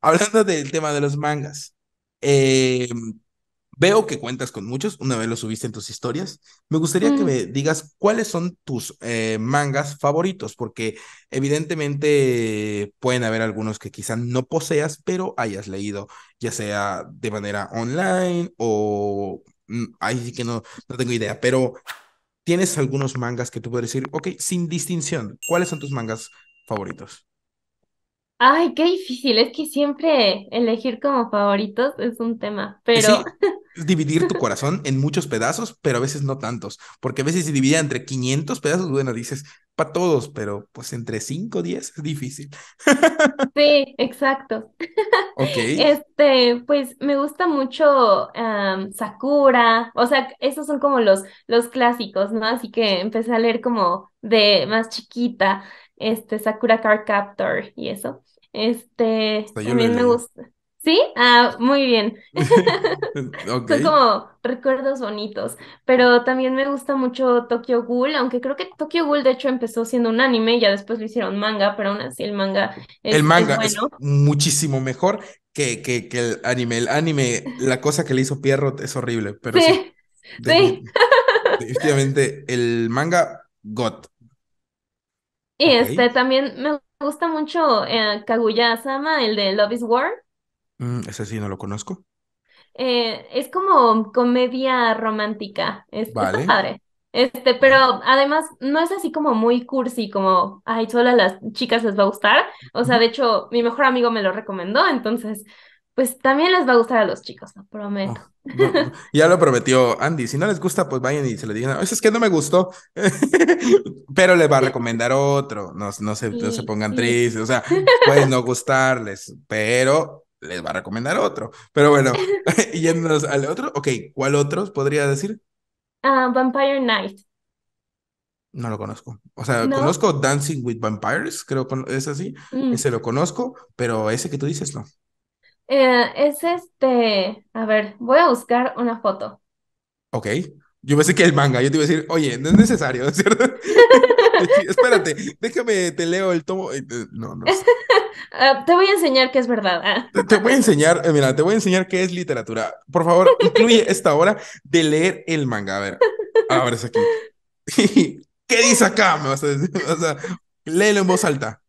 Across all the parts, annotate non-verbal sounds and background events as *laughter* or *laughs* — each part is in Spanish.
hablando del tema de los mangas, eh, veo que cuentas con muchos, una vez los subiste en tus historias. Me gustaría que mm. me digas cuáles son tus eh, mangas favoritos, porque evidentemente pueden haber algunos que quizás no poseas, pero hayas leído, ya sea de manera online o... Mm, ahí sí que no, no tengo idea, pero ¿tienes algunos mangas que tú puedes decir, ok, sin distinción, ¿cuáles son tus mangas favoritos? Ay, qué difícil, es que siempre elegir como favoritos es un tema, pero... Sí, dividir tu corazón en muchos pedazos, pero a veces no tantos, porque a veces se divide entre 500 pedazos, bueno, dices, todos, pero pues entre 5 o 10 es difícil. *laughs* Sí, exacto. *laughs* Este, pues me gusta mucho Sakura, o sea, esos son como los, los clásicos, ¿no? Así que empecé a leer como de más chiquita, este, Sakura Card Captor y eso. Este, también me gusta. Sí, ah, muy bien. *laughs* Son como recuerdos bonitos, pero también me gusta mucho Tokyo Ghoul, aunque creo que Tokyo Ghoul de hecho empezó siendo un anime y ya después lo hicieron manga, pero aún así el manga es, el manga es, muchísimo mejor que, que, el anime. El anime, la cosa que le hizo Pierrot es horrible, pero sí, sí, Efectivamente, el manga got. Y este también me gusta mucho eh, Kaguya-sama, el de Love is War. Mm, ese sí no lo conozco. Eh, es como comedia romántica. padre. Este, pero además no es así como muy cursi, como, ay, solo a las chicas les va a gustar. O sea, de hecho, mi mejor amigo me lo recomendó, entonces, pues también les va a gustar a los chicos, lo oh, prometo. *laughs* ya lo prometió Andy. Si no les gusta, pues vayan y se le digan, es que no me gustó, *laughs* pero les va a recomendar otro. No, no se, no se pongan tristes, o sea, *laughs* puede no gustarles, pero les va a recomendar otro. Pero bueno, *laughs* *laughs* yéndonos al otro, ok, ¿cuál otro podría decir? Ah, Vampire Night. No lo conozco. O sea, conozco Dancing with Vampires, creo que es así. Mm. Ese lo conozco, pero ese que tú dices no. Eh, es este. A ver, voy a buscar una foto. Ok. Yo pensé que el manga, yo te iba a decir, oye, no es necesario, *laughs* ¿cierto? *laughs* Espérate, déjame, te leo el tomo. Eh, eh, no, no. *laughs* Ah, te voy a enseñar que es verdad. Ah. Te, voy a enseñar, eh, mira, te voy a enseñar qué es literatura. Por favor, incluye esta hora de leer el manga. A ver, es aquí. *laughs* ¿Qué dice acá? Me vas a decir, o sea, léelo en voz alta.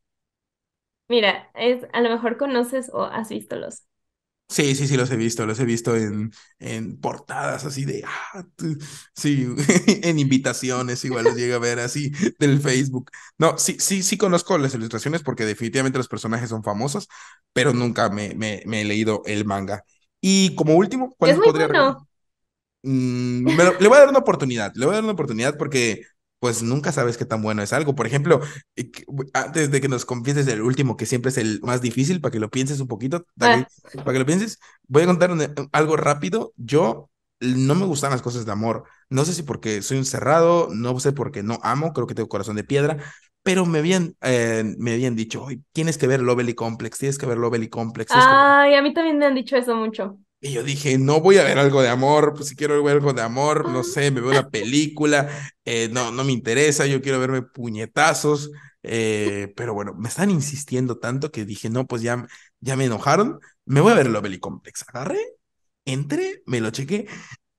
Mira, es, a lo mejor conoces o has visto los Sí, sí, sí, los he visto, los he visto en, en portadas así de, ah, sí, *laughs* en invitaciones igual los llega a ver así del Facebook. No, sí, sí, sí conozco las ilustraciones porque definitivamente los personajes son famosos, pero nunca me, me, he leído el manga. Y como último, ¿cuál podría mm, Le voy a dar una oportunidad, le voy a dar una oportunidad porque pues nunca sabes qué tan bueno es algo. Por ejemplo, antes de que nos confieses el último, que siempre es el más difícil, para que lo pienses un poquito, ah. para que lo pienses, voy a contar algo rápido. Yo no me gustan las cosas de amor. No sé si porque soy un cerrado, no sé porque no amo, creo que tengo corazón de piedra, pero me habían, eh, me habían dicho, tienes que ver Lovely Complex, tienes que ver Lovely Complex. Ay, a mí también me han dicho eso mucho. Y yo dije, no voy a ver algo de amor, pues si quiero ver algo de amor, no mm. sé, me veo una película, eh, no, no me interesa, yo quiero verme puñetazos, eh, pero bueno, me están insistiendo tanto que dije, no, pues ya, ya me enojaron, me voy a ver y Complex. Agarré, entré, me lo chequé,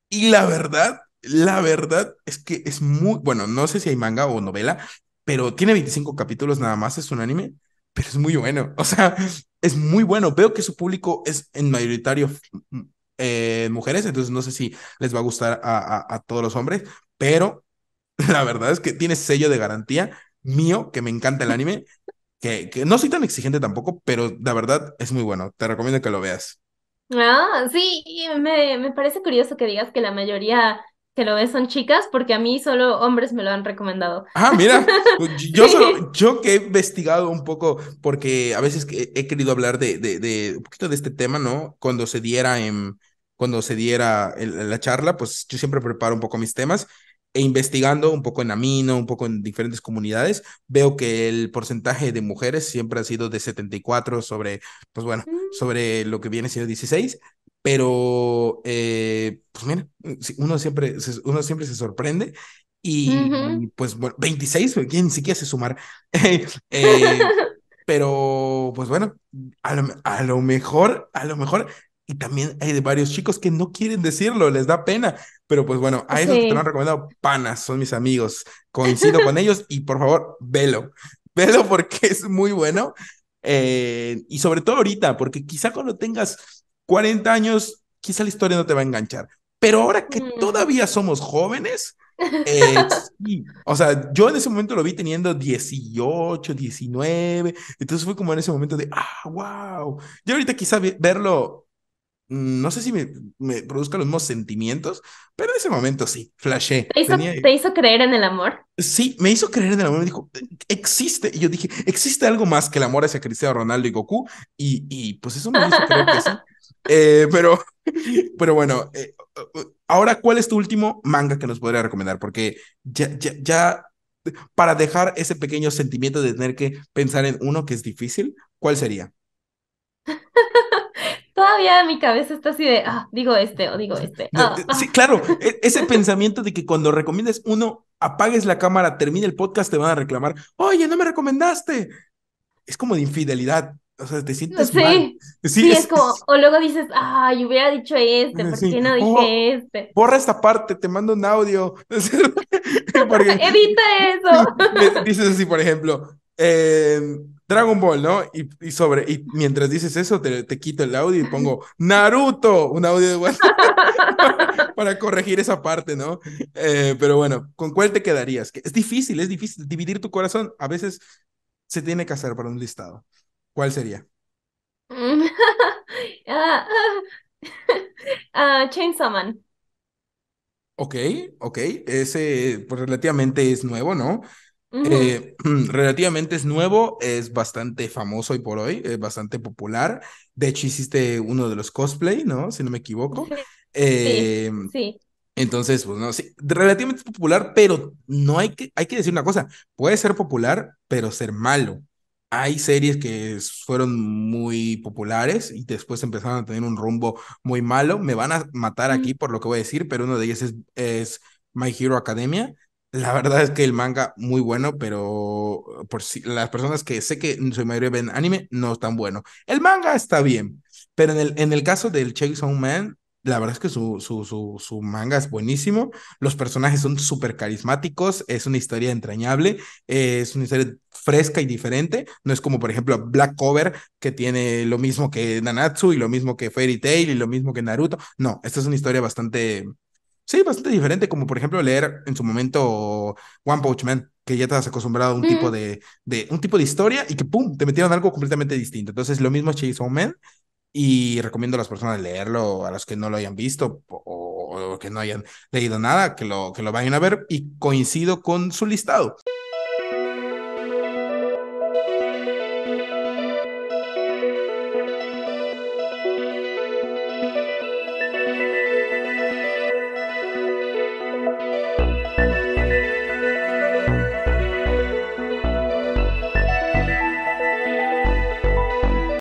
y la verdad, la verdad es que es muy, bueno, no sé si hay manga o novela, pero tiene 25 capítulos nada más, es un anime, pero es muy bueno. O sea, es muy bueno. Veo que su público es en mayoritario eh, mujeres, entonces no sé si les va a gustar a, todos los hombres, pero *laughs* la verdad es que tiene sello de garantía mío, que me encanta el anime, que, que no soy tan exigente tampoco, pero la verdad es muy bueno. Te recomiendo que lo veas. Ah, sí, me parece curioso que digas que la mayoría que lo ve son chicas, porque a mí solo hombres me lo han recomendado. Ah, mira, *laughs* pues, yo, yo que he investigado un poco, porque a veces he querido hablar de, de, un poquito de este tema, ¿no? Cuando se diera en, cuando se diera la charla, pues yo siempre preparo un poco mis temas e investigando un poco en Amino, un poco en diferentes comunidades, veo que el porcentaje de mujeres siempre ha sido de 74 sobre, pues bueno, mm. sobre lo que viene siendo 16, pero, eh, pues mira, uno siempre, se, uno siempre se sorprende y pues bueno, 26, ni siquiera se sumar. *laughs* Eh, *laughs* pero pues bueno, a lo, mejor, a lo mejor, y también hay de varios chicos que no quieren decirlo, les da pena, pero pues bueno, a eso te lo han recomendado, panas, son mis amigos, coincido con ellos y por favor, velo, *laughs* velo porque es muy bueno. Eh, y sobre todo ahorita, porque quizá cuando tengas 40 años, quizá la historia no te va a enganchar, pero ahora que todavía somos jóvenes, *laughs* eh, o sea, yo en ese momento lo vi teniendo 18, 19, entonces fue como en ese momento de, ah, wow, yo ahorita quizá verlo, mm, no sé si me, me produzca los mismos sentimientos, pero en ese momento sí, flashé. ¿Te hizo, creer en el amor? Sí, me hizo creer en el amor, me dijo, existe, y yo dije, existe algo más que el amor hacia Cristiano Ronaldo y Goku, y, y pues eso me hizo creer que sí. Eh, pero, *laughs* pero bueno, eh, ahora, ¿cuál es tu último manga que nos podría recomendar? Porque ya, para dejar ese pequeño sentimiento de tener que pensar en uno que es difícil, ¿cuál sería? *laughs* Todavía mi cabeza está así de, ah, digo este o digo este. Ah, sí, ah". claro, e, *laughs* ese pensamiento de que cuando recomiendas uno, apagues la cámara, termine el podcast, te van a reclamar, oye, no me recomendaste. Es como de infidelidad o sea, te sientes sí, mal. Sí, es, como, *laughs* o luego dices, ay, hubiera dicho este, ¿por qué no *laughs* dije este? Borra esta parte, te mando un audio. *laughs* Porque, Evita eso. dices así, por ejemplo, em, Dragon Ball, ¿no? Y, y, sobre, y mientras dices eso, te, te, quito el audio y pongo Naruto, un audio de WhatsApp para corregir esa parte, ¿no? Eh, pero bueno, ¿con cuál te quedarías? Que es difícil, es difícil dividir tu corazón. A veces se tiene que hacer para un listado. ¿cuál sería? Mm. *laughs* Ah, *laughs* ah, Chainsaw Man. Ok, ok. Ese pues, relativamente es nuevo, ¿no? Eh, *clears throat* relativamente es nuevo, es bastante famoso hoy por hoy, es bastante popular. De hecho, hiciste uno de los cosplay, ¿no? Si no me equivoco. sí, eh, Entonces, pues no, sí, relativamente popular, pero no hay que, hay que decir una cosa, puede ser popular, pero ser malo hay series que fueron muy populares y después empezaron a tener un rumbo muy malo. Me van a matar mm. aquí por lo que voy a decir, pero uno de ellas es, My Hero Academia. La verdad es que el manga muy bueno, pero por si, las personas que sé que en su mayoría ven anime, no es tan bueno. El manga está bien, pero en el, en el caso del Chainsaw Man, la verdad es que su, su, su, manga es buenísimo, los personajes son súper carismáticos, es una historia entrañable, eh, es una historia fresca y diferente, no es como por ejemplo Black Cover que tiene lo mismo que Nanatsu y lo mismo que Fairy Tail y lo mismo que Naruto, no, esta es una historia bastante, sí, bastante diferente, como por ejemplo leer en su momento One Punch Man que ya te has acostumbrado a un tipo mm. de, de, un tipo de historia y que pum te metieron algo completamente distinto entonces lo mismo es Chainsaw Man y recomiendo a las personas leerlo, a los que no lo hayan visto o, que no hayan leído nada, que lo, que lo vayan a ver y coincido con su listado.